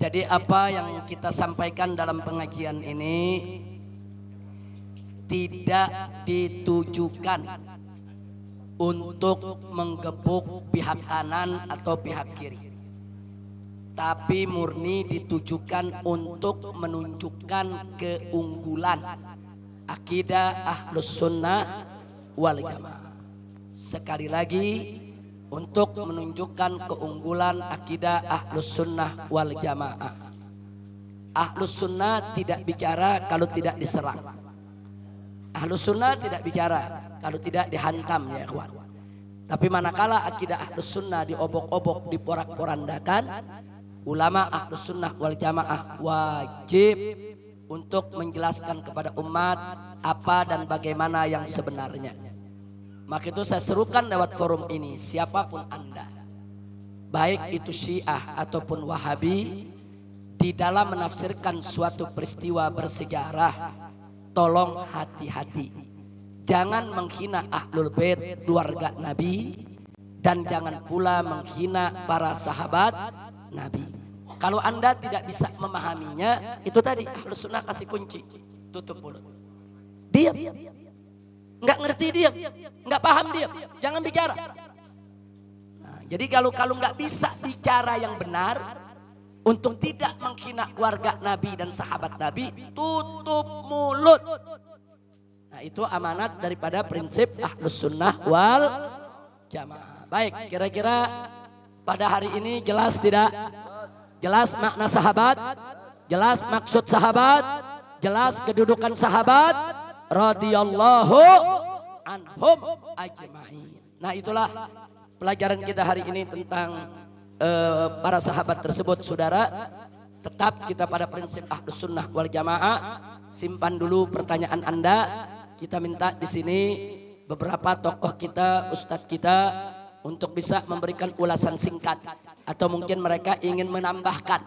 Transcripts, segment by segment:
Jadi apa yang kita sampaikan dalam pengajian ini tidak ditujukan untuk menggebuk pihak kanan atau pihak kiri. Tapi murni ditujukan untuk menunjukkan keunggulan akidah ahlus sunnah wal jamaah. Sekali lagi untuk menunjukkan keunggulan akidah ahlus sunnah wal jamaah. Ahlus sunnah tidak bicara kalau tidak diserang. Ahlus sunnah tidak bicara kalau tidak dihantam ya kawan. Tapi manakala akidah ahlus sunnah diobok-obok, diporak-porandakan, ulama ahlus sunnah wal jamaah wajib untuk menjelaskan kepada umat apa dan bagaimana yang sebenarnya. Maka itu saya serukan lewat forum ini siapapun Anda. Baik itu Syiah ataupun Wahabi di dalam menafsirkan suatu peristiwa bersejarah tolong hati-hati. Jangan menghina Ahlul Bait, keluarga Nabi dan jangan pula menghina para sahabat Nabi. Kalau Anda tidak bisa memahaminya, itu tadi Ahlus Sunnah kasih kunci. Tutup mulut. Diam nggak ngerti dia, nggak paham dia, jangan bicara. Nah, jadi kalau kalau nggak bisa bicara yang benar, untuk tidak menghina warga Nabi dan sahabat Nabi, tutup mulut. Nah itu amanat daripada prinsip ahlus sunnah wal jamaah. Baik, kira-kira pada hari ini jelas tidak? Jelas makna sahabat, jelas maksud sahabat, jelas kedudukan sahabat, radhiyallahu anhum ajma'in. Nah, itulah pelajaran kita hari ini tentang uh, para sahabat tersebut, Saudara. Tetap kita pada prinsip ahlus sunnah wal jamaah. Simpan dulu pertanyaan Anda. Kita minta di sini beberapa tokoh kita, ustadz kita untuk bisa memberikan ulasan singkat atau mungkin mereka ingin menambahkan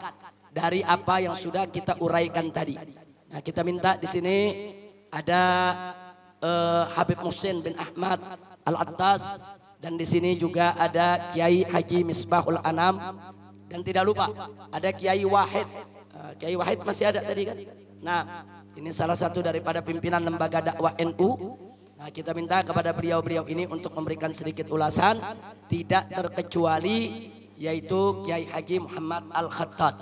dari apa yang sudah kita uraikan tadi. Nah, kita minta di sini ada uh, Habib Musin bin Ahmad al atas dan di sini juga ada Kiai Haji Misbahul Anam dan tidak lupa ada Kiai Wahid. Uh, Kiai Wahid masih ada tadi kan? Nah, ini salah satu daripada pimpinan lembaga dakwah NU. Nah, kita minta kepada beliau-beliau ini untuk memberikan sedikit ulasan tidak terkecuali yaitu Kiai Haji Muhammad Al-Khattat.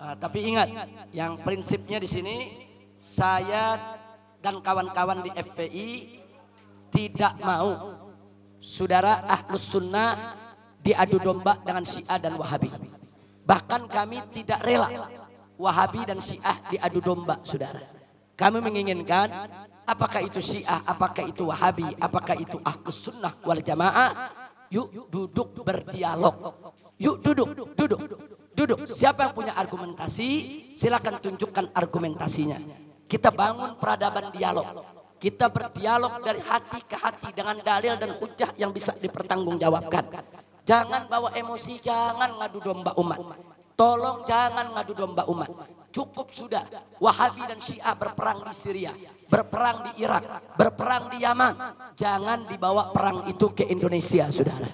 Uh, eh, tapi ingat, yang prinsipnya di sini saya dan kawan-kawan di FPI tidak mau saudara Ahlus Sunnah diadu domba dengan Syiah dan Wahabi. Bahkan kami tidak rela Wahabi dan Syiah diadu domba, saudara. Kami menginginkan apakah itu Syiah, apakah itu Wahabi, apakah itu Ahlus Sunnah wal Jamaah. Yuk duduk berdialog. Yuk duduk, duduk, duduk. Siapa yang punya argumentasi, silakan tunjukkan argumentasinya. Kita bangun peradaban dialog. Kita berdialog dari hati ke hati dengan dalil dan hujah yang bisa dipertanggungjawabkan. Jangan bawa emosi, jangan ngadu domba umat. Tolong jangan ngadu domba umat. Cukup sudah Wahabi dan Syiah berperang di Syria, berperang di Irak, berperang di Yaman. Jangan dibawa perang itu ke Indonesia, saudara.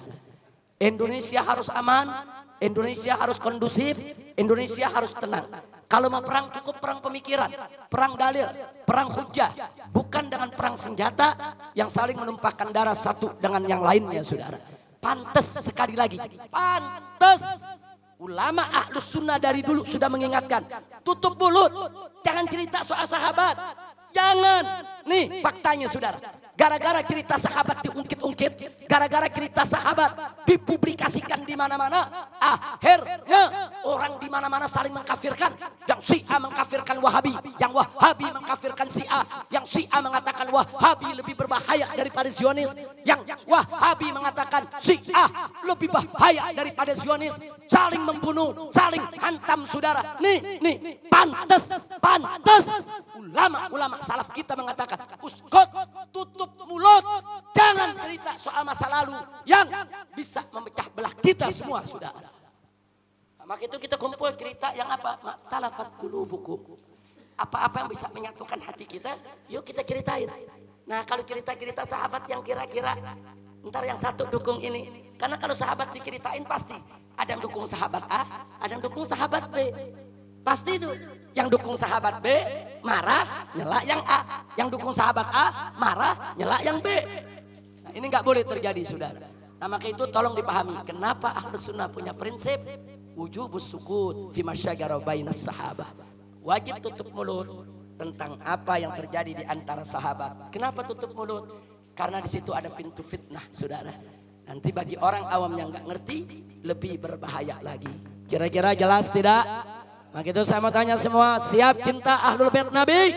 Indonesia harus aman, Indonesia harus kondusif, Indonesia harus tenang. Kalau mau perang cukup perang pemikiran, perang dalil, perang hujah, bukan dengan perang senjata yang saling menumpahkan darah satu dengan yang lainnya, saudara. Pantes sekali lagi, pantes. Ulama ahlus sunnah dari dulu sudah mengingatkan, tutup mulut, jangan cerita soal sahabat, jangan. Nih faktanya, saudara. Gara-gara cerita sahabat diungkit-ungkit, gara-gara cerita sahabat dipublikasikan di mana-mana, akhirnya orang di mana-mana saling mengkafirkan. Yang Si A mengkafirkan Wahabi, yang Wahabi mengkafirkan Si A, yang Si A mengatakan Wahabi lebih berbahaya daripada Zionis, yang Wahabi mengatakan Si A lebih bahaya daripada Zionis, saling membunuh, saling hantam saudara. Nih, nih, pantas, pantas ulama-ulama salaf kita mengatakan, uskot, tutup mulut, jangan cerita soal masa lalu yang bisa memecah belah kita semua, sudah Maka itu kita kumpul cerita yang apa? Talafat buku Apa-apa yang bisa menyatukan hati kita, yuk kita ceritain. Nah kalau cerita-cerita sahabat yang kira-kira ntar yang satu dukung ini. Karena kalau sahabat diceritain pasti ada yang dukung sahabat A, ada yang dukung sahabat B. Pasti itu yang dukung sahabat B marah nyela yang A yang dukung sahabat A marah nyela yang B nah, ini nggak boleh terjadi saudara nah maka itu tolong dipahami kenapa ahlus sunnah punya prinsip wujubus sukut fi bainas wajib tutup mulut tentang apa yang terjadi di antara sahabat kenapa tutup mulut karena di situ ada pintu fitnah saudara nanti bagi orang awam yang nggak ngerti lebih berbahaya lagi kira-kira jelas tidak Nah gitu saya mau tanya semua, siap cinta ahlul bait Nabi?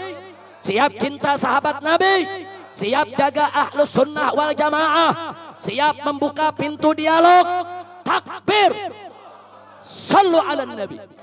Siap cinta sahabat Nabi? Siap jaga ahlus sunnah wal jamaah? Siap membuka pintu dialog? Takbir! Sallu ala Nabi.